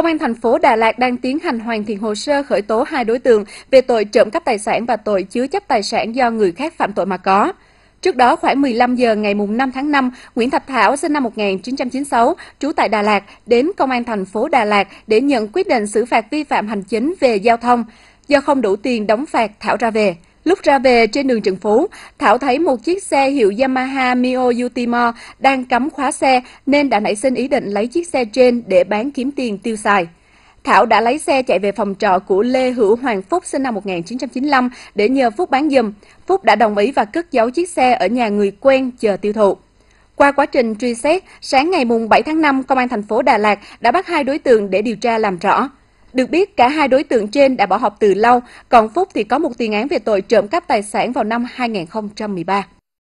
Công an thành phố Đà Lạt đang tiến hành hoàn thiện hồ sơ khởi tố hai đối tượng về tội trộm cắp tài sản và tội chứa chấp tài sản do người khác phạm tội mà có. Trước đó khoảng 15 giờ ngày 5 tháng 5, Nguyễn Thạch Thảo sinh năm 1996, trú tại Đà Lạt, đến Công an thành phố Đà Lạt để nhận quyết định xử phạt vi phạm hành chính về giao thông. Do không đủ tiền đóng phạt, Thảo ra về. Lúc ra về trên đường Trần Phú, Thảo thấy một chiếc xe hiệu Yamaha Mio Utimo đang cắm khóa xe nên đã nảy sinh ý định lấy chiếc xe trên để bán kiếm tiền tiêu xài. Thảo đã lấy xe chạy về phòng trọ của Lê Hữu Hoàng Phúc sinh năm 1995 để nhờ Phúc bán giùm. Phúc đã đồng ý và cất giấu chiếc xe ở nhà người quen chờ tiêu thụ. Qua quá trình truy xét, sáng ngày mùng 7 tháng 5, Công an thành phố Đà Lạt đã bắt hai đối tượng để điều tra làm rõ. Được biết, cả hai đối tượng trên đã bỏ học từ lâu, còn Phúc thì có một tiền án về tội trộm cắp tài sản vào năm 2013.